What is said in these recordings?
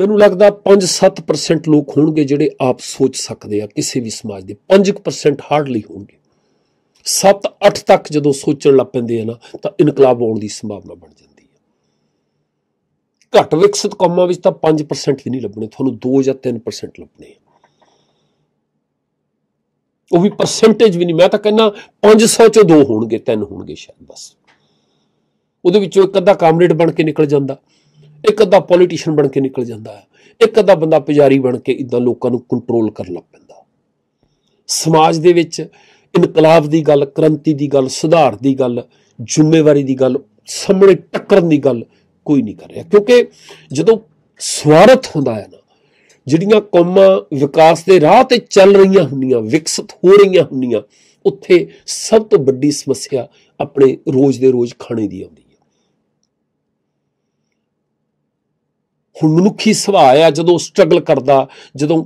ਮੈਨੂੰ ਲੱਗਦਾ 5-7% ਲੋਕ ਹੋਣਗੇ ਜਿਹੜੇ ਆਪ ਸੋਚ ਸਕਦੇ ਆ ਕਿਸੇ ਵੀ ਸਮਾਜ ਦੇ 5% ਹਾਰਡਲੀ ਹੋਣਗੇ 7-8 ਤੱਕ ਜਦੋਂ ਸੋਚਣ ਲੱਗ ਪੈਂਦੇ ਆ ਨਾ ਤਾਂ ਇਨਕਲਾਬ ਆਉਣ ਦੀ ਸੰਭਾਵਨਾ ਬਣ ਜਾਂਦੀ ਹੈ ਘੱਟ ਵਿਕਸਿਤ ਕੌਮਾਂ ਵਿੱਚ ਤਾਂ 5% ਵੀ ਨਹੀਂ ਲੱਭਣੇ ਤੁਹਾਨੂੰ 2 ਜਾਂ 3% ਲੱਭਣੇ ਉਹ ਵੀ ਪਰਸੈਂਟੇਜ ਵੀ ਨਹੀਂ ਮੈਂ ਤਾਂ ਕਹਿੰਦਾ 500 ਚੋਂ 2 ਹੋਣਗੇ 3 ਹੋਣਗੇ ਸ਼ਾਇਦ ਬਸ ਉਹਦੇ ਵਿੱਚੋਂ ਇੱਕ ਅੱਧਾ ਕਾਮਰੇਡ ਬਣ ਕੇ ਨਿਕਲ ਜਾਂਦਾ ਇੱਕ ਅੱਧਾ ਪੋਲੀਟੀਸ਼ੀਅਨ ਬਣ ਕੇ ਨਿਕਲ ਜਾਂਦਾ ਹੈ ਇੱਕ ਅੱਧਾ ਬੰਦਾ ਪੁਜਾਰੀ ਬਣ ਕੇ ਇਦਾਂ ਲੋਕਾਂ ਨੂੰ ਕੰਟਰੋਲ ਕਰਨ ਲੱਗ ਪੈਂਦਾ ਸਮਾਜ ਦੇ ਵਿੱਚ ਇਨਕਲਾਬ ਦੀ ਗੱਲ ਕ੍ਰਾਂਤੀ ਦੀ ਗੱਲ ਸੁਧਾਰ ਦੀ ਗੱਲ ਜ਼ਿੰਮੇਵਾਰੀ ਦੀ ਗੱਲ ਸਾਹਮਣੇ ਟੱਕਰਨ ਦੀ ਗੱਲ ਕੋਈ ਨਹੀਂ ਕਰ ਰਿਹਾ ਕਿਉਂਕਿ ਜਦੋਂ ਸਵਾਰਥ ਹੁੰਦਾ ਹੈ ਨਾ ਜਿਹੜੀਆਂ ਕੌਮਾਂ ਵਿਕਾਸ ਦੇ ਰਾਹ ਤੇ ਚੱਲ ਰਹੀਆਂ ਹੁੰਦੀਆਂ ਵਿਕਸਿਤ ਹੋ ਰਹੀਆਂ ਹੁੰਦੀਆਂ ਉੱਥੇ ਸਭ ਤੋਂ ਵੱਡੀ ਸਮੱਸਿਆ ਆਪਣੇ ਰੋਜ਼ ਦੇ ਰੋਜ਼ ਖਾਣੇ ਦੀ ਆਉਂਦੀ ਹੁਣ ਮਨੁੱਖੀ ਸੁਭਾਅ ਆ ਜਦੋਂ ਸਟਰਗਲ ਕਰਦਾ ਜਦੋਂ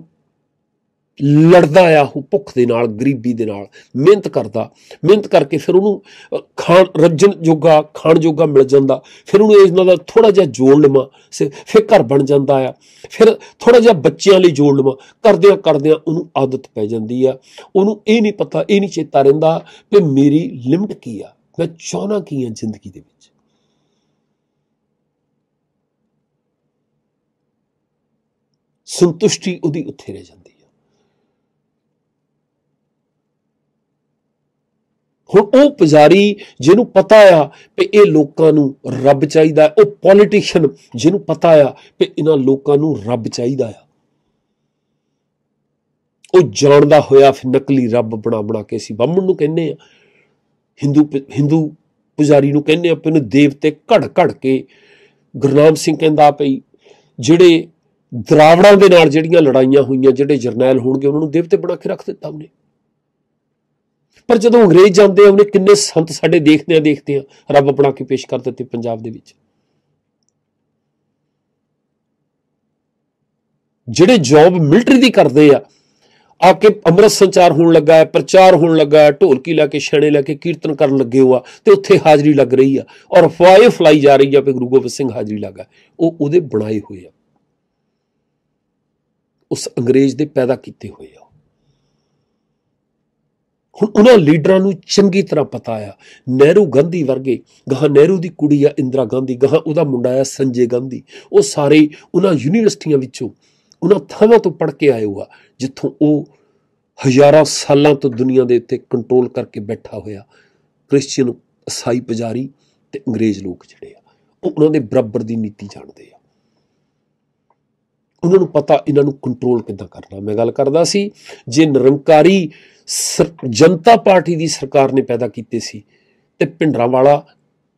ਲੜਦਾ ਆ ਉਹ ਭੁੱਖ ਦੇ ਨਾਲ ਗਰੀਬੀ ਦੇ ਨਾਲ ਮਿਹਨਤ ਕਰਦਾ ਮਿਹਨਤ ਕਰਕੇ ਫਿਰ ਉਹਨੂੰ ਖਾਣ ਰੱਜਣ ਜੋਗਾ ਖਾਣ ਜੋਗਾ ਮਿਲ ਜਾਂਦਾ ਫਿਰ ਉਹਨੂੰ ਇਸ ਨਾਲ ਥੋੜਾ ਜਿਹਾ ਜੋੜ ਲਵਾਂ ਫਿਰ ਘਰ ਬਣ ਜਾਂਦਾ ਆ ਫਿਰ ਥੋੜਾ ਜਿਹਾ ਬੱਚਿਆਂ ਲਈ ਜੋੜ ਲਵਾਂ ਕਰਦਿਆਂ ਕਰਦਿਆਂ ਉਹਨੂੰ ਆਦਤ ਪੈ ਜਾਂਦੀ ਆ ਉਹਨੂੰ ਇਹ ਨਹੀਂ ਪਤਾ ਇਹ ਨਹੀਂ ਚੇਤਾ ਰਹਿੰਦਾ ਕਿ ਮੇਰੀ ਲਿਮਟ ਕੀ ਆ ਮੈਂ ਚਾਹਣਾ ਕੀ ਆ ਜ਼ਿੰਦਗੀ ਦੇ ਵਿੱਚ ਸੰਤੁਸ਼ਟੀ ਉਹਦੀ ਉੱਥੇ ਰਹਿ ਜਾਂਦੀ ਹੈ ਹੁਣ ਉਹ ਪੁਜਾਰੀ ਜਿਹਨੂੰ ਪਤਾ ਆ ਕਿ ਇਹ ਲੋਕਾਂ ਨੂੰ ਰੱਬ ਚਾਹੀਦਾ ਉਹ ਪੋਲੀਟੀਸ਼ੀਅਨ ਜਿਹਨੂੰ ਪਤਾ ਆ ਕਿ ਇਹਨਾਂ ਲੋਕਾਂ ਨੂੰ ਰੱਬ ਚਾਹੀਦਾ ਆ ਉਹ ਜਾਣਦਾ ਹੋਇਆ ਫਿਰ ਨਕਲੀ ਰੱਬ ਬਣਾ ਬਣਾ ਕੇ ਅਸੀਂ ਬ੍ਰਾਹਮਣ ਨੂੰ ਕਹਿੰਦੇ ਆ ਹਿੰਦੂ ਹਿੰਦੂ ਪੁਜਾਰੀ ਨੂੰ ਕਹਿੰਦੇ ਆ ਪੈਨੂੰ ਦੇਵਤੇ ਘੜ ਘੜ ਕੇ ਗੁਰਨਾਮ ਸਿੰਘ ਕਹਿੰਦਾ ਪਈ ਜਿਹੜੇ ਦਰਾਵੜਾਂ ਦੇ ਨਾਲ ਜਿਹੜੀਆਂ ਲੜਾਈਆਂ ਹੋਈਆਂ ਜਿਹੜੇ ਜਰਨੈਲ ਹੋਣਗੇ ਉਹਨਾਂ ਨੂੰ ਦੇਵਤੇ ਬਣਾ ਕੇ ਰੱਖ ਦਿੱਤਾ ਉਹਨੇ ਪਰ ਜਦੋਂ ਅੰਗਰੇਜ਼ ਜਾਂਦੇ ਆ ਉਹਨੇ ਕਿੰਨੇ ਸੰਤ ਸਾਡੇ ਦੇਖਦੇ ਆ ਦੇਖਦੇ ਆ ਰੱਬ ਬਣਾ ਕੇ ਪੇਸ਼ ਕਰ ਦਿੱਤੇ ਪੰਜਾਬ ਦੇ ਵਿੱਚ ਜਿਹੜੇ ਜੌਬ ਮਿਲਟਰੀ ਦੀ ਕਰਦੇ ਆ ਆ ਕੇ ਅੰਮ੍ਰਿਤ ਸੰਚਾਰ ਹੋਣ ਲੱਗਾ ਹੈ ਪ੍ਰਚਾਰ ਹੋਣ ਲੱਗਾ ਹੈ ਢੋਲਕੀ ਲਾ ਕੇ ਛਣੇ ਲਾ ਕੇ ਕੀਰਤਨ ਕਰਨ ਲੱਗੇ ਹੋਆ ਤੇ ਉੱਥੇ ਹਾਜ਼ਰੀ ਲੱਗ ਰਹੀ ਆ ਔਰ ਫਾਇਫ ਫਲਾਈ ਜਾ ਰਹੀ ਆ ਵੀ ਗੁਰੂ ਗੋਬਿੰਦ ਸਿੰਘ ਹਾਜ਼ਰੀ ਲੱਗਾ ਉਹ ਉਹਦੇ ਬਣਾਏ ਹੋਏ ਆ ਉਸ ਅੰਗਰੇਜ਼ ਦੇ ਪੈਦਾ ਕੀਤੇ ਹੋਏ ਆ ਹੁਣ ਉਹਨਾਂ ਲੀਡਰਾਂ ਨੂੰ ਚੰਗੀ ਤਰ੍ਹਾਂ ਪਤਾ ਆ ਨਹਿਰੂ ਗਾਂਧੀ ਵਰਗੇ ਗਾਹਾਂ ਨਹਿਰੂ ਦੀ ਕੁੜੀ ਆ ਇੰਦਰਾ ਗਾਂਧੀ ਗਾਹਾਂ ਉਹਦਾ ਮੁੰਡਾ ਆ ਸੰਜੇ ਗਾਂਧੀ ਉਹ ਸਾਰੇ ਉਹਨਾਂ ਯੂਨੀਵਰਸਿਟੀਆਂ ਵਿੱਚੋਂ ਉਹਨਾਂ ਥਾਵਾਂ ਤੋਂ ਪੜ ਕੇ ਆਏ ਹੋਆ ਜਿੱਥੋਂ ਉਹ ਹਜ਼ਾਰਾਂ ਸਾਲਾਂ ਤੋਂ ਦੁਨੀਆ ਦੇ ਉੱਤੇ ਕੰਟਰੋਲ ਕਰਕੇ ਬੈਠਾ ਹੋਇਆ ਕ੍ਰਿਸਚੀਅਨ ਇਸਾਈ ਪੁਜਾਰੀ ਤੇ ਅੰਗਰੇਜ਼ ਲੋਕ ਜਿਹੜੇ ਆ ਉਹ ਉਹਨਾਂ ਦੇ ਬਰਾਬਰ ਦੀ ਨੀਤੀ ਜਾਣਦੇ ਆ ਉਹਨਾਂ ਨੂੰ ਪਤਾ ਇਹਨਾਂ ਨੂੰ ਕੰਟਰੋਲ ਕਿੱਦਾਂ ਕਰਨਾ ਮੈਂ ਗੱਲ ਕਰਦਾ ਸੀ ਜੇ ਨਿਰੰਕਾਰੀ ਜਨਤਾ ਪਾਰਟੀ ਦੀ ਸਰਕਾਰ ਨੇ ਪੈਦਾ ਕੀਤੇ ਸੀ ਤੇ ਭਿੰਡਰਾਂਵਾਲਾ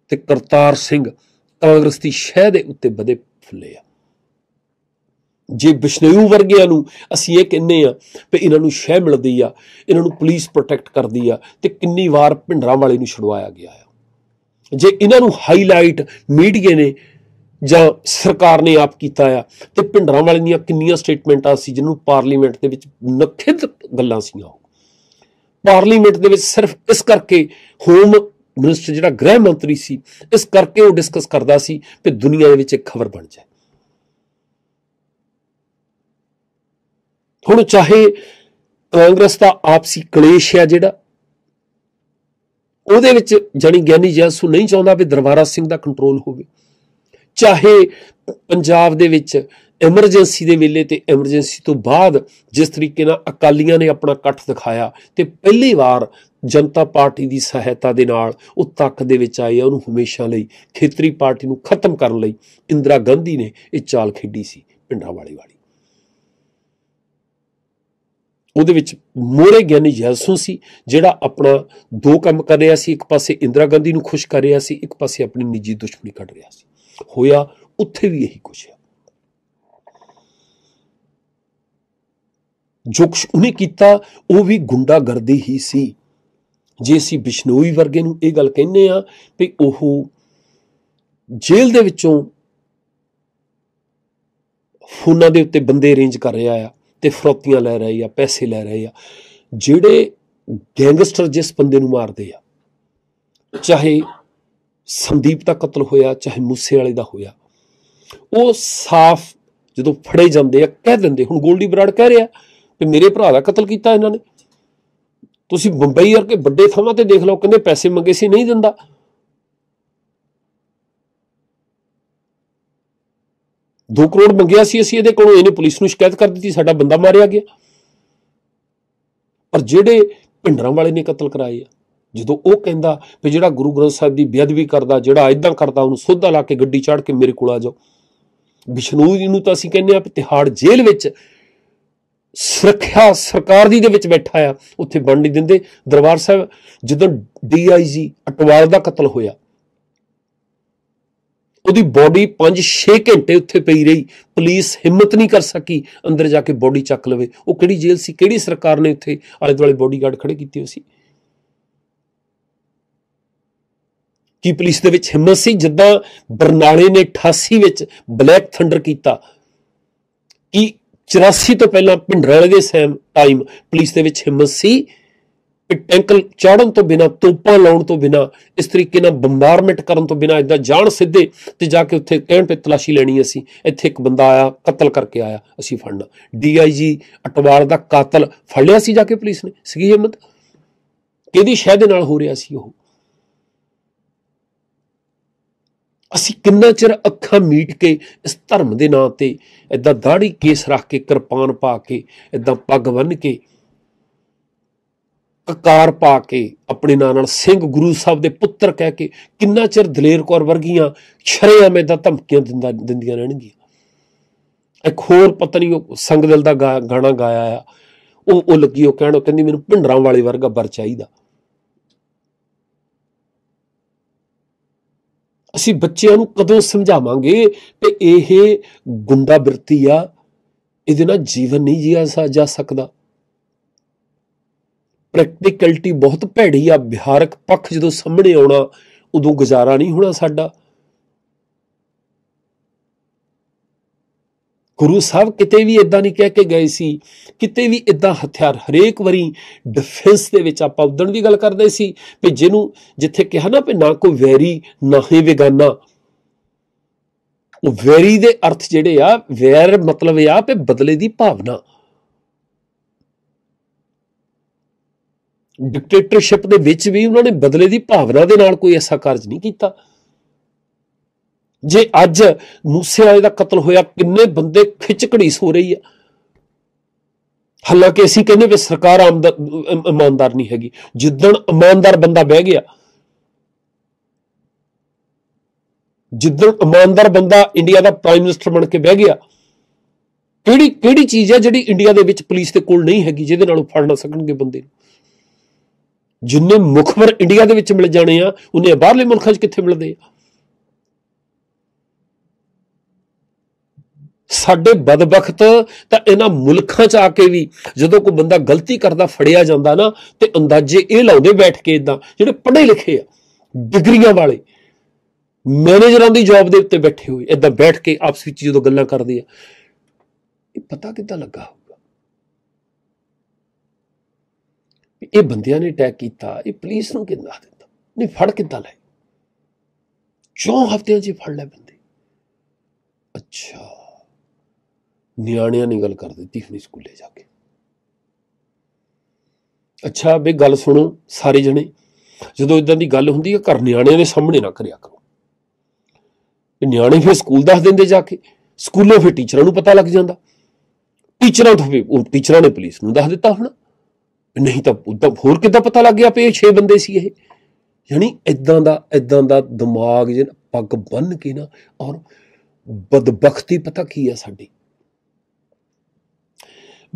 ਤੇ ਕਰਤਾਰ ਸਿੰਘ ਕਾਂਗਰਸ ਦੀ ਸ਼ਹਿ ਦੇ ਉੱਤੇ ਬਦੇ ਫੁੱਲੇ ਆ ਜੇ ਬਿਸ਼ਨੂ ਵਰਗਿਆਂ ਨੂੰ ਅਸੀਂ ਇਹ ਕਹਿੰਨੇ ਆ ਵੀ ਇਹਨਾਂ ਨੂੰ ਸ਼ਹਿ ਮਿਲਦੀ ਆ ਇਹਨਾਂ ਨੂੰ ਪੁਲਿਸ ਪ੍ਰੋਟੈਕਟ ਕਰਦੀ ਆ ਤੇ ਕਿੰਨੀ ਵਾਰ ਭਿੰਡਰਾਂਵਾਲੇ ਨੂੰ ਛੁਡਵਾਇਆ ਗਿਆ ਆ ਜੇ ਇਹਨਾਂ ਨੂੰ ਹਾਈਲਾਈਟ ਮੀਡੀਆ ਨੇ ਜਾਂ ਸਰਕਾਰ ਨੇ ਆਪ ਕੀਤਾ ਆ ਤੇ ਭਿੰਡਰਾਂ ਵਾਲੇ ਦੀਆਂ ਕਿੰਨੀਆਂ ਸਟੇਟਮੈਂਟਾਂ ਸੀ ਜਿਹਨੂੰ ਪਾਰਲੀਮੈਂਟ ਦੇ ਵਿੱਚ ਨਖਿੱਧ ਗੱਲਾਂ ਸੀਆਂ ਪਾਰਲੀਮੈਂਟ ਦੇ ਵਿੱਚ ਸਿਰਫ ਇਸ ਕਰਕੇ ਹੋਮ ਮਿਨਿਸਟਰ ਜਿਹੜਾ ਗ੍ਰਹਿ ਮੰਤਰੀ ਸੀ ਇਸ ਕਰਕੇ ਉਹ ਡਿਸਕਸ ਕਰਦਾ ਸੀ ਕਿ ਦੁਨੀਆ ਦੇ ਵਿੱਚ ਇੱਕ ਖਬਰ ਬਣ ਜਾਏ ਹੁਣ ਚਾਹੇ ਕਾਂਗਰਸ ਦਾ ਆਪਸੀ ਕਲੇਸ਼ ਹੈ ਜਿਹੜਾ ਉਹਦੇ ਵਿੱਚ ਜਣੀ ਗਿਆਨੀ ਜੈਸੂ ਨਹੀਂ ਚਾਹੁੰਦਾ ਵੀ ਦਰਬਾਰਾ ਸਿੰਘ ਦਾ ਕੰਟਰੋਲ ਹੋਵੇ ਚਾਹੇ ਪੰਜਾਬ ਦੇ ਵਿੱਚ ਐਮਰਜੈਂਸੀ ਦੇ ਵੇਲੇ ਤੇ ਐਮਰਜੈਂਸੀ ਤੋਂ ਬਾਅਦ ਜਿਸ ਤਰੀਕੇ ਨਾਲ ਅਕਾਲੀਆਂ ਨੇ ਆਪਣਾ ਇਕੱਠ ਦਿਖਾਇਆ ਤੇ ਪਹਿਲੀ ਵਾਰ ਜਨਤਾ ਪਾਰਟੀ ਦੀ ਸਹਾਇਤਾ ਦੇ ਨਾਲ ਉਹ ਤੱਕ ਦੇ ਵਿੱਚ ਆਈ ਉਹਨੂੰ ਹਮੇਸ਼ਾ ਲਈ ਖੇਤਰੀ ਪਾਰਟੀ ਨੂੰ ਖਤਮ ਕਰਨ ਲਈ ਇੰਦਰਾ ਗਾਂਧੀ ਨੇ ਇਹ ਚਾਲ ਖੇਡੀ ਸੀ ਪਿੰਡਾਂ ਵਾਲੀ ਵਾਲੀ ਉਹਦੇ ਵਿੱਚ ਮੋਰੇ ਗਿਆਨੀ ਜੈਸੂ ਸੀ ਜਿਹੜਾ ਆਪਣਾ ਦੋ ਕੰਮ ਕਰ ਰਿਹਾ ਸੀ ਇੱਕ ਪਾਸੇ ਇੰਦਰਾ ਗਾਂਧੀ ਨੂੰ ਖੁਸ਼ ਕਰ ਰਿਹਾ ਸੀ ਇੱਕ ਪਾਸੇ ਆਪਣੀ ਨਿੱਜੀ ਦੁਸ਼ਮਣੀ ਕੱਢ ਰਿਹਾ ਸੀ ਹੋਇਆ ਉੱਥੇ ਵੀ ਇਹੀ ਕੁਝ ਹੈ ਜੋ ਕੁਛ ਉਹਨੇ ਕੀਤਾ ਉਹ ਵੀ ਗੁੰਡਾਗਰਦੀ ਹੀ ਸੀ ਜੇ ਅਸੀਂ ਬਿਸ਼ਨੋਈ ਵਰਗੇ ਨੂੰ ਇਹ ਗੱਲ ਕਹਿੰਦੇ ਆ ਵੀ ਉਹ ਜੇਲ੍ਹ ਦੇ ਵਿੱਚੋਂ ਫੋਨਾਂ ਦੇ ਉੱਤੇ ਬੰਦੇ ਰੇਂਜ ਕਰ ਰਿਹਾ ਆ ਤੇ ਫਰੋਤੀਆਂ ਲੈ ਰਹੀ ਆ ਪੈਸੇ ਲੈ ਰਹੇ ਆ ਜਿਹੜੇ ਗੈਂਗਸਟਰ ਜਿਸ ਬੰਦੇ ਨੂੰ ਮਾਰਦੇ ਆ ਚਾਹੇ ਸੰਦੀਪ ਦਾ ਕਤਲ ਹੋਇਆ ਚਾਹੇ ਮੂਸੇ ਵਾਲੇ ਦਾ ਹੋਇਆ ਉਹ ਸਾਫ਼ ਜਦੋਂ ਫੜੇ ਜਾਂਦੇ ਆ ਕਹਿ ਦਿੰਦੇ ਹੁਣ ਗੋਲਡੀ ਬਰਾੜ ਕਹਿ ਰਿਹਾ ਕਿ ਮੇਰੇ ਭਰਾ ਦਾ ਕਤਲ ਕੀਤਾ ਇਹਨਾਂ ਨੇ ਤੁਸੀਂ ਬੰਬਈ ਵਰਗੇ ਵੱਡੇ ਥਾਵਾਂ ਤੇ ਦੇਖ ਲਓ ਕਹਿੰਦੇ ਪੈਸੇ ਮੰਗੇ ਸੀ ਨਹੀਂ ਦਿੰਦਾ ਦੋ ਕਰੋੜ ਮੰਗਿਆ ਸੀ ਅਸੀਂ ਇਹਦੇ ਕੋਲੋਂ ਇਹਨੇ ਪੁਲਿਸ ਨੂੰ ਸ਼ਿਕਾਇਤ ਕਰ ਦਿੱਤੀ ਸਾਡਾ ਬੰਦਾ ਮਾਰਿਆ ਗਿਆ ਪਰ ਜਿਹੜੇ ਭਿੰਡਰਾਂ ਵਾਲੇ ਨੇ ਕਤਲ ਕਰਾਏ ਆ ਜਦੋਂ ਉਹ ਕਹਿੰਦਾ ਵੀ ਜਿਹੜਾ ਗੁਰੂ ਗ੍ਰੰਥ ਸਾਹਿਬ ਦੀ ਬੇਅਦਬੀ ਕਰਦਾ ਜਿਹੜਾ ਇਦਾਂ ਕਰਦਾ ਉਹਨੂੰ ਸੋਧਾ ਲਾ ਕੇ ਗੱਡੀ ਚੜ੍ਹ ਕੇ ਮੇਰੇ ਕੋਲ ਆ ਜਾਓ ਜੀ ਨੂੰ ਤਾਂ ਅਸੀਂ ਕਹਿੰਦੇ ਆ ਤਿਹਾੜ ਜੇਲ੍ਹ ਵਿੱਚ ਸੁਰੱਖਿਆ ਸਰਕਾਰ ਦੀ ਦੇ ਵਿੱਚ ਬੈਠਾ ਆ ਉੱਥੇ ਬਣ ਨਹੀਂ ਦਿੰਦੇ ਦਰਬਾਰ ਸਾਹਿਬ ਜਦੋਂ ਡੀਆਈਜੀ ਅਟਵਾਲ ਦਾ ਕਤਲ ਹੋਇਆ ਉਹਦੀ ਬਾਡੀ 5-6 ਘੰਟੇ ਉੱਥੇ ਪਈ ਰਹੀ ਪੁਲਿਸ ਹਿੰਮਤ ਨਹੀਂ ਕਰ ਸਕੀ ਅੰਦਰ ਜਾ ਕੇ ਬਾਡੀ ਚੱਕ ਲਵੇ ਉਹ ਕਿਹੜੀ ਜੇਲ੍ਹ ਸੀ ਕਿਹੜੀ ਸਰਕਾਰ ਨੇ ਉੱਥੇ ਆਲੇ ਦੁਆਲੇ ਬੋਡੀਗਾਰਡ ਖੜੇ ਕੀਤੇ ਹੋਏ ਸੀ ਕੀ ਪੁਲਿਸ ਦੇ ਵਿੱਚ ਹਿੰਮਤ ਸੀ ਜਿੱਦਾਂ ਬਰਨਾਲੇ ਨੇ 88 ਵਿੱਚ ਬਲੈਕ ਥੰਡਰ ਕੀਤਾ ਕੀ 84 ਤੋਂ ਪਹਿਲਾਂ ਭਿੰਡਰਾਲੇ ਦੇ ਸੈਮ ਟਾਈਮ ਪੁਲਿਸ ਦੇ ਵਿੱਚ ਹਿੰਮਤ ਸੀ ਕਿ ਟੈਂਕਲ ਚਾੜਨ ਤੋਂ ਬਿਨਾ ਤੋਪਾਂ ਲਾਉਣ ਤੋਂ ਬਿਨਾ ਇਸ ਤਰੀਕੇ ਨਾਲ ਬੰਬਾਰਮੈਂਟ ਕਰਨ ਤੋਂ ਬਿਨਾ ਇਦਾਂ ਜਾਣ ਸਿੱਧੇ ਤੇ ਜਾ ਕੇ ਉੱਥੇ ਕਹਿਣ ਤੇ ਤਲਾਸ਼ੀ ਲੈਣੀ ਅਸੀਂ ਇੱਥੇ ਇੱਕ ਬੰਦਾ ਆਇਆ ਕਤਲ ਕਰਕੇ ਆਇਆ ਅਸੀਂ ਫੜਨਾ ਡੀਆਈਜੀ ਅਟਵਾਲ ਦਾ ਕਾਤਲ ਫੜ ਲਿਆ ਸੀ ਜਾ ਕੇ ਪੁਲਿਸ ਨੇ ਸਗੀ ਹਿੰਮਤ ਕਿਹਦੀ ਸ਼ਹਿਦ ਨਾਲ ਹੋ ਰਿਹਾ ਸੀ ਉਹ ਅਸੀਂ ਕਿੰਨਾ ਚਿਰ ਅੱਖਾਂ ਮੀਟ ਕੇ ਇਸ ਧਰਮ ਦੇ ਨਾਂ ਤੇ ਐਦਾਂ ਦਾੜੀ ਕੇਸ ਰੱਖ ਕੇ ਕਿਰਪਾਨ ਪਾ ਕੇ ਐਦਾਂ ਪੱਗ ਬੰਨ ਕੇ ਕਕਾਰ ਪਾ ਕੇ ਆਪਣੇ ਨਾਂ ਨਾਲ ਸਿੰਘ ਗੁਰੂ ਸਾਹਿਬ ਦੇ ਪੁੱਤਰ ਕਹਿ ਕੇ ਕਿੰਨਾ ਚਿਰ ਦਲੇਰ ਕੌਰ ਵਰਗੀਆਂ ਛਰੇਆਂ ਮੇ ਦਾ ਧਮਕੀਆਂ ਦਿੰਦਾ ਦਿੰਦੀਆਂ ਰਹਿਣਗੀਆਂ ਇੱਕ ਹੋਰ ਪਤਨੀ ਉਹ ਸੰਗ ਦਾ ਗਾਣਾ ਗਾਇਆ ਆ ਉਹ ਉਹ ਲੱਗੀ ਉਹ ਕਹਿਣ ਉਹ ਕਹਿੰਦੀ ਮੈਨੂੰ ਭਿੰਡਰਾਂ ਵਾਲੇ ਵਰਗਾ ਬਰ ਚਾਹੀਦਾ ਅਸੀਂ ਬੱਚਿਆਂ ਨੂੰ ਕਦੋਂ ਸਮਝਾਵਾਂਗੇ ਕਿ ਇਹ ਗੁੰਡਾ ਬਿਰਤੀ ਆ ਇਹਦੇ ਨਾਲ ਜੀਵਨ ਨਹੀਂ ਜੀਆ ਜਾ ਸਕਦਾ ਪ੍ਰੈਕਟੀਕਲਟੀ ਬਹੁਤ ਭੈੜੀ ਆ ਵਿਹਾਰਕ ਪੱਖ ਜਦੋਂ ਸਾਹਮਣੇ ਆਉਣਾ ਉਦੋਂ ਗੁਜ਼ਾਰਾ ਨਹੀਂ ਹੋਣਾ ਸਾਡਾ ਗੁਰੂ ਸਾਹਿਬ ਕਿਤੇ ਵੀ ਇਦਾਂ ਨਹੀਂ ਕਹਿ ਕੇ ਗਏ ਸੀ ਕਿਤੇ ਵੀ ਇਦਾਂ ਹਥਿਆਰ ਹਰੇਕ ਵਾਰੀ ਡਿਫੈਂਸ ਦੇ ਵਿੱਚ ਆਪਾਂ ਉਦਣ ਦੀ ਗੱਲ ਕਰਦੇ ਸੀ ਕਿ ਜਿਹਨੂੰ ਜਿੱਥੇ ਕਿਹਾ ਨਾ ਕਿ ਨਾ ਕੋ ਵੈਰੀ ਨਾ ਹੀ ਵਿਗਾਨਾ ਉਹ ਵੈਰੀ ਦੇ ਅਰਥ ਜਿਹੜੇ ਆ ਵੈਰ ਮਤਲਬ ਆ ਕਿ ਬਦਲੇ ਦੀ ਭਾਵਨਾ ਡਿਕਟੇਟਰਸ਼ਿਪ ਦੇ ਵਿੱਚ ਵੀ ਉਹਨਾਂ ਨੇ ਬਦਲੇ ਦੀ ਭਾਵਨਾ ਦੇ ਨਾਲ ਕੋਈ ਐਸਾ ਕਾਰਜ ਨਹੀਂ ਕੀਤਾ ਜੇ ਅੱਜ ਮੂਸੇ ਵਾਲੇ ਦਾ ਕਤਲ ਹੋਇਆ ਕਿੰਨੇ ਬੰਦੇ ਘੜੀ ਸੋ ਰਹੀ ਆ ਹਾਲਾਂਕਿ ਅਸੀਂ ਕਹਿੰਦੇ ਵੀ ਸਰਕਾਰ ਇਮਾਨਦਾਰ ਨਹੀਂ ਹੈਗੀ ਜਿੱਦਣ ਇਮਾਨਦਾਰ ਬੰਦਾ ਬਹਿ ਗਿਆ ਜਿੱਦਣ ਇਮਾਨਦਾਰ ਬੰਦਾ ਇੰਡੀਆ ਦਾ ਪ੍ਰਾਈਮ ਮਿਨਿਸਟਰ ਬਣ ਕੇ ਬਹਿ ਗਿਆ ਕਿਹੜੀ ਕਿਹੜੀ ਚੀਜ਼ ਹੈ ਜਿਹੜੀ ਇੰਡੀਆ ਦੇ ਵਿੱਚ ਪੁਲਿਸ ਦੇ ਕੋਲ ਨਹੀਂ ਹੈਗੀ ਜਿਹਦੇ ਨਾਲ ਉਹ ਫੜ ਨਾ ਸਕਣਗੇ ਬੰਦੇ ਨੂੰ ਜਿੰਨੇ ਮੁਖਬਰ ਇੰਡੀਆ ਦੇ ਵਿੱਚ ਮਿਲ ਜਾਣੇ ਆ ਉਹਨੇ ਬਾਹਰਲੇ ਮੁਲਕਾਂ 'ਚ ਕਿੱਥੇ ਮਿਲਦੇ ਆ ਸਾਡੇ ਬਦਬਖਤ ਤਾਂ ਇਹਨਾਂ ਮੁਲਕਾਂ 'ਚ ਆ ਕੇ ਵੀ ਜਦੋਂ ਕੋਈ ਬੰਦਾ ਗਲਤੀ ਕਰਦਾ ਫੜਿਆ ਜਾਂਦਾ ਨਾ ਤੇ ਅੰਦਾਜ਼ੇ ਇਹ ਲਾਉਂਦੇ ਬੈਠ ਕੇ ਇਦਾਂ ਜਿਹੜੇ ਪੜ੍ਹੇ ਲਿਖੇ ਆ ਡਿਗਰੀਆਂ ਵਾਲੇ ਮੈਨੇਜਰਾਂ ਦੀ ਜੌਬ ਦੇ ਉੱਤੇ ਬੈਠੇ ਹੋਏ ਇਦਾਂ ਬੈਠ ਕੇ ਆਪਸ ਵਿੱਚ ਜਦੋਂ ਗੱਲਾਂ ਕਰਦੇ ਆ ਇਹ ਪਤਾ ਕਿੱਦਾਂ ਲੱਗਾ ਹੋਊਗਾ ਇਹ ਬੰਦਿਆਂ ਨੇ ਅਟੈਕ ਕੀਤਾ ਇਹ ਪੁਲਿਸ ਨੂੰ ਕਿੰਨਾ ਦਿੱਤਾ ਨਹੀਂ ਫੜ ਕਿੱਦਾਂ ਲੈ ਚੌਂ ਹਫ਼ਤਿਆਂ ਜੀ ਫੜ ਲੈ ਬੰਦੇ ਅੱਛਾ ਨਿਆਣਿਆਂ ਨੇ ਗੱਲ ਕਰ ਦਿੱਤੀ ਹੁਣੀ ਸਕੂਲੇ ਜਾ ਕੇ ਅੱਛਾ ਵੀ ਗੱਲ ਸੁਣੋ ਸਾਰੇ ਜਣੇ ਜਦੋਂ ਇਦਾਂ ਦੀ ਗੱਲ ਹੁੰਦੀ ਹੈ ਘਰ ਨਿਆਣਿਆਂ ਦੇ ਸਾਹਮਣੇ ਨਾ ਕਰਿਆ ਕਰੋ ਇਹ ਨਿਆਣੇ ਫਿਰ ਸਕੂਲ ਦੱਸ ਦਿੰਦੇ ਜਾ ਕੇ ਸਕੂਲੋਂ ਫਿਰ ਟੀਚਰਾਂ ਨੂੰ ਪਤਾ ਲੱਗ ਜਾਂਦਾ ਟੀਚਰਾਂ ਤੋਂ ਉਹ ਟੀਚਰਾਂ ਨੇ ਪੁਲਿਸ ਨੂੰ ਦੱਸ ਦਿੱਤਾ ਹੁਣ ਨਹੀਂ ਤਾਂ ਉਦੋਂ ਹੋਰ ਕਿੱਦਾਂ ਪਤਾ ਲੱਗ ਗਿਆ ਪਈ ਇਹ 6 ਬੰਦੇ ਸੀ ਇਹ ਯਾਨੀ ਇਦਾਂ ਦਾ ਇਦਾਂ ਦਾ ਦਿਮਾਗ ਜਿਹਨ ਪੱਗ ਬੰਨ ਕੇ ਨਾ ਔਰ ਬਦਬਖਤੀ ਪਤਾ ਕੀ ਆ ਸਾਡੀ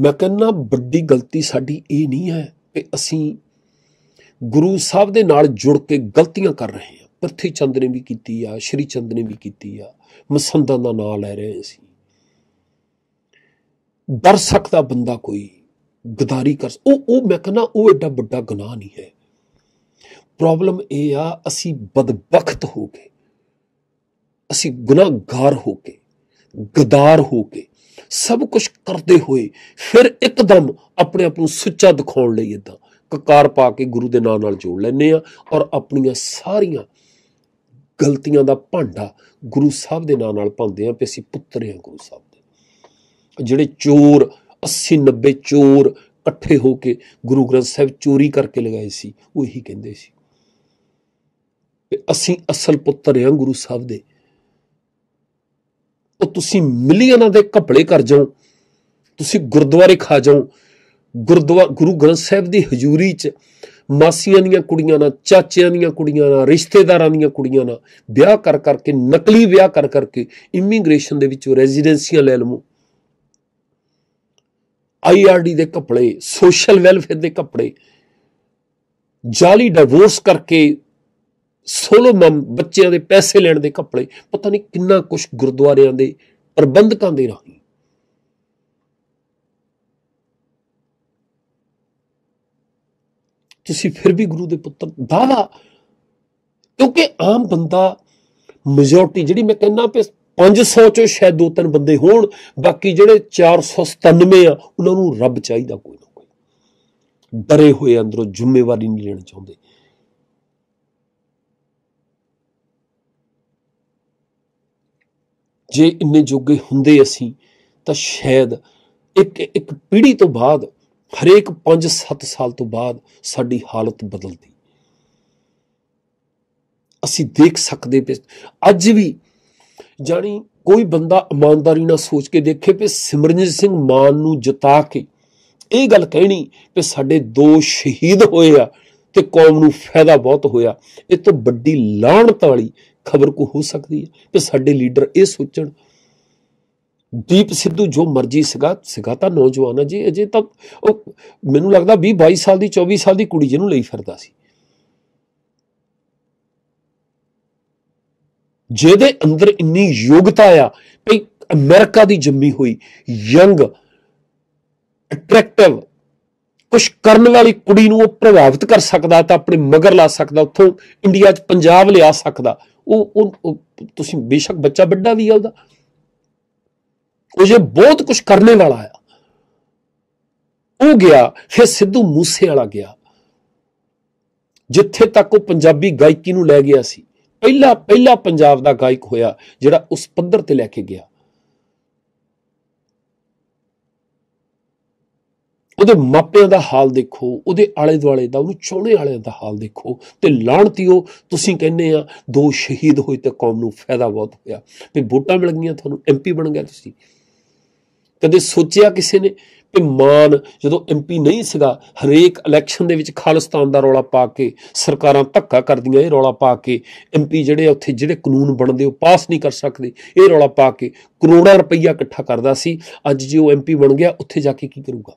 ਮੈਂ ਕਹਿੰਨਾ ਵੱਡੀ ਗਲਤੀ ਸਾਡੀ ਇਹ ਨਹੀਂ ਹੈ ਕਿ ਅਸੀਂ ਗੁਰੂ ਸਾਹਿਬ ਦੇ ਨਾਲ ਜੁੜ ਕੇ ਗਲਤੀਆਂ ਕਰ ਰਹੇ ਹਾਂ ਪ੍ਰਥੀ ਚੰਦ ਨੇ ਵੀ ਕੀਤੀ ਆ ਸ਼੍ਰੀ ਚੰਦ ਨੇ ਵੀ ਕੀਤੀ ਆ ਮਸੰਦਾਂ ਦਾ ਨਾਮ ਲੈ ਰਹੇ ਸੀ ਡਰ ਸਕਦਾ ਬੰਦਾ ਕੋਈ ਗਦਾਰੀ ਕਰ ਉਹ ਉਹ ਮੈਂ ਕਹਿੰਨਾ ਉਹ ਐਡਾ ਵੱਡਾ ਗੁਨਾਹ ਨਹੀਂ ਹੈ ਪ੍ਰੋਬਲਮ ਇਹ ਆ ਅਸੀਂ ਬਦਬਖਤ ਹੋ ਗਏ ਅਸੀਂ ਗੁਨਾਹਗਾਰ ਹੋ ਕੇ ਗਦਾਰ ਹੋ ਕੇ ਸਭ ਕੁਝ ਕਰਦੇ ਹੋਏ ਫਿਰ ਇੱਕਦਮ ਆਪਣੇ ਆਪ ਨੂੰ ਸੁੱਚਾ ਦਿਖਾਉਣ ਲਈ ਇਦਾਂ ਕਕਾਰ ਪਾ ਕੇ ਗੁਰੂ ਦੇ ਨਾਮ ਨਾਲ ਜੋੜ ਲੈਨੇ ਆ ਔਰ ਆਪਣੀਆਂ ਸਾਰੀਆਂ ਗਲਤੀਆਂ ਦਾ ਭਾਂਡਾ ਗੁਰੂ ਸਾਹਿਬ ਦੇ ਨਾਮ ਨਾਲ ਪਾਉਂਦੇ ਆ ਕਿ ਅਸੀਂ ਪੁੱਤਰ ਆ ਗੁਰੂ ਸਾਹਿਬ ਦੇ ਜਿਹੜੇ ਚੋਰ 80 90 ਚੋਰ ਇਕੱਠੇ ਹੋ ਕੇ ਗੁਰੂ ਗ੍ਰੰਥ ਸਾਹਿਬ ਚੋਰੀ ਕਰਕੇ ਲਗਾਏ ਸੀ ਉਹ ਇਹੀ ਕਹਿੰਦੇ ਸੀ ਕਿ ਅਸੀਂ ਅਸਲ ਪੁੱਤਰ ਆ ਗੁਰੂ ਸਾਹਿਬ ਦੇ ਉਹ ਤੁਸੀਂ ਮਿਲੀਅਨਾਂ ਦੇ ਘਪਲੇ ਕਰ ਜਾਓ ਤੁਸੀਂ ਗੁਰਦੁਆਰੇ ਖਾ ਜਾਓ ਗੁਰਦੁਆਰਾ ਗੁਰੂ ਗ੍ਰੰਥ ਸਾਹਿਬ ਦੀ ਹਜ਼ੂਰੀ 'ਚ ਮਾਸੀਆਂ ਦੀਆਂ ਕੁੜੀਆਂ ਨਾਲ ਚਾਚਿਆਂ ਦੀਆਂ ਕੁੜੀਆਂ ਨਾਲ ਰਿਸ਼ਤੇਦਾਰਾਂ ਦੀਆਂ ਕੁੜੀਆਂ ਨਾਲ ਵਿਆਹ ਕਰ ਕਰਕੇ ਨਕਲੀ ਵਿਆਹ ਕਰ ਕਰਕੇ ਇਮੀਗ੍ਰੇਸ਼ਨ ਦੇ ਵਿੱਚੋਂ ਰੈਜ਼ੀਡੈਂਸੀਆਂ ਲੈ ਲਵੋ ਆਈਆਰਡੀ ਦੇ ਕੱਪੜੇ ਸੋਸ਼ਲ ਵੈਲਫੇਅਰ ਦੇ ਕੱਪੜੇ ਜਾਲੀ ਡਿਵੋਰਸ ਕਰਕੇ ਸੋਲੋ ਮਮ ਬੱਚਿਆਂ ਦੇ ਪੈਸੇ ਲੈਣ ਦੇ ਕੱਪੜੇ ਪਤਾ ਨਹੀਂ ਕਿੰਨਾ ਕੁਝ ਗੁਰਦੁਆਰਿਆਂ ਦੇ ਪ੍ਰਬੰਧਕਾਂ ਦੇ ਰਾਹੀਂ ਤੁਸੀਂ ਫਿਰ ਵੀ ਗੁਰੂ ਦੇ ਪੁੱਤਰ ਦਾਵਾ ਕਿਉਂਕਿ ਆਮ ਬੰਦਾ ਮੈਜੋਰਟੀ ਜਿਹੜੀ ਮੈਂ ਕਹਿੰਦਾ ਪਈ 500 ਚੋਂ ਸ਼ਾਇਦ ਦੋ ਤਿੰਨ ਬੰਦੇ ਹੋਣ ਬਾਕੀ ਜਿਹੜੇ 497 ਆ ਉਹਨਾਂ ਨੂੰ ਰੱਬ ਚਾਹੀਦਾ ਕੋਈ ਨਾ ਕੋਈ ਡਰੇ ਹੋਏ ਅੰਦਰੋਂ ਜ਼ਿੰਮੇਵਾਰੀ ਨਹੀਂ ਲੈਣ ਚਾਹੁੰਦੇ ਜੇ ਇੰਨੇ ਜੋਗੇ ਹੁੰਦੇ ਅਸੀਂ ਤਾਂ ਸ਼ਾਇਦ ਇੱਕ ਇੱਕ ਪੀੜ੍ਹੀ ਤੋਂ ਬਾਅਦ ਹਰੇਕ 5-7 ਸਾਲ ਤੋਂ ਬਾਅਦ ਸਾਡੀ ਹਾਲਤ ਬਦਲਦੀ ਅਸੀਂ ਦੇਖ ਸਕਦੇ ਪਏ ਅੱਜ ਵੀ ਜਾਨੀ ਕੋਈ ਬੰਦਾ ਇਮਾਨਦਾਰੀ ਨਾਲ ਸੋਚ ਕੇ ਦੇਖੇ ਪਏ ਸਿਮਰਨਜੀਤ ਸਿੰਘ ਮਾਨ ਨੂੰ ਜਿਤਾ ਕੇ ਇਹ ਗੱਲ ਕਹਿਣੀ ਕਿ ਸਾਡੇ ਦੋ ਸ਼ਹੀਦ ਹੋਏ ਆ ਤੇ ਕੌਮ ਨੂੰ ਫਾਇਦਾ ਬਹੁਤ ਹੋਇਆ ਇਹ ਤੋਂ ਵੱਡੀ ਲਾਹਣਤ ਵਾਲੀ ਖਬਰ ਕੋ ਹੋ ਸਕਦੀ ਹੈ ਕਿ ਸਾਡੇ ਲੀਡਰ ਇਹ ਸੋਚਣ ਦੀਪ ਸਿੱਧੂ ਜੋ ਮਰਜੀ ਸਗਾ ਤਾਂ ਨੌਜਵਾਨ ਹੈ ਜੀ ਅਜੇ ਤੱਕ ਉਹ ਮੈਨੂੰ ਲੱਗਦਾ 20 22 ਸਾਲ ਦੀ 24 ਸਾਲ ਦੀ ਕੁੜੀ ਜਿਹਨੂੰ ਲਈ ਫਿਰਦਾ ਸੀ ਜਿਹਦੇ ਅੰਦਰ ਇੰਨੀ ਯੋਗਤਾ ਆ ਕਿ ਅਮਰੀਕਾ ਦੀ ਜੰਮੀ ਹੋਈ ਯੰਗ ਅਟਰੈਕਟਿਵ ਕੁਝ ਕਰਨ ਵਾਲੀ ਕੁੜੀ ਨੂੰ ਉਹ ਪ੍ਰਭਾਵਿਤ ਕਰ ਸਕਦਾ ਤਾਂ ਆਪਣੇ ਮਗਰ ਲਾ ਸਕਦਾ ਉੱਥੋਂ ਇੰਡੀਆ 'ਚ ਪੰਜਾਬ ਲਿਆ ਸਕਦਾ ਉਹ ਉਹ ਤੁਸੀਂ ਬੇਸ਼ੱਕ ਬੱਚਾ ਵੱਡਾ ਵੀ ਆ ਉਹਦਾ ਉਹ ਜੇ ਬਹੁਤ ਕੁਝ ਕਰਨੇ ਵਾਲਾ ਆ ਉਹ ਗਿਆ ਫਿਰ ਸਿੱਧੂ ਮੂਸੇ ਵਾਲਾ ਗਿਆ ਜਿੱਥੇ ਤੱਕ ਉਹ ਪੰਜਾਬੀ ਗਾਇਕੀ ਨੂੰ ਲੈ ਗਿਆ ਸੀ ਪਹਿਲਾ ਪਹਿਲਾ ਪੰਜਾਬ ਦਾ ਗਾਇਕ ਹੋਇਆ ਜਿਹੜਾ ਉਸ ਪੱਧਰ ਤੇ ਲੈ ਕੇ ਗਿਆ ਉਹਦੇ ਮਾਪਿਆਂ ਦਾ ਹਾਲ ਦੇਖੋ ਉਹਦੇ ਆਲੇ ਦੁਆਲੇ ਦਾ ਉਹਨੂੰ ਚੋਲੇ ਵਾਲਿਆਂ ਦਾ ਹਾਲ ਦੇਖੋ ਤੇ ਲਾਣਤੀਓ ਤੁਸੀਂ ਕਹਿੰਦੇ ਆ ਦੋ ਸ਼ਹੀਦ ਹੋਏ ਤੇ ਕੌਮ ਨੂੰ ਫਾਇਦਾ ਬਹੁਤ ਹੋਇਆ ਤੇ ਵੋਟਾਂ ਮਿਲ ਗਈਆਂ ਤੁਹਾਨੂੰ ਐਮਪੀ ਬਣ ਗਿਆ ਤੁਸੀਂ ਕਦੇ ਸੋਚਿਆ ਕਿਸੇ ਨੇ ਕਿ ਮਾਨ ਜਦੋਂ ਐਮਪੀ ਨਹੀਂ ਸੀਗਾ ਹਰੇਕ ਇਲੈਕਸ਼ਨ ਦੇ ਵਿੱਚ ਖਾਲਿਸਤਾਨ ਦਾ ਰੌਲਾ ਪਾ ਕੇ ਸਰਕਾਰਾਂ ਧੱਕਾ ਕਰਦੀਆਂ ਇਹ ਰੌਲਾ ਪਾ ਕੇ ਐਮਪੀ ਜਿਹੜੇ ਉੱਥੇ ਜਿਹੜੇ ਕਾਨੂੰਨ ਬਣਦੇ ਉਹ ਪਾਸ ਨਹੀਂ ਕਰ ਸਕਦੇ ਇਹ ਰੌਲਾ ਪਾ ਕੇ ਕਰੋੜਾਂ ਰੁਪਈਆ ਇਕੱਠਾ ਕਰਦਾ ਸੀ ਅੱਜ ਜੇ ਉਹ ਐਮਪੀ ਬਣ ਗਿਆ ਉੱਥੇ ਜਾ ਕੇ ਕੀ ਕਰੂਗਾ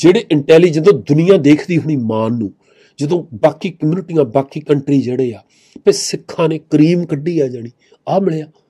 ਜਿਹੜੇ ਇੰਟੈਲੀਜੈਂਟ ਤੋਂ ਦੁਨੀਆ ਦੇਖਦੀ ਹੁਣੀ ਮਾਨ ਨੂੰ ਜਦੋਂ ਬਾਕੀ ਕਮਿਊਨਿਟੀਆਂ ਬਾਕੀ ਕੰਟਰੀ ਜਿਹੜੇ ਆ ਤੇ ਸਿੱਖਾਂ ਨੇ ਕਰੀਮ ਕੱਢੀ ਆ ਜਾਣੀ ਆ ਮਿਲਿਆ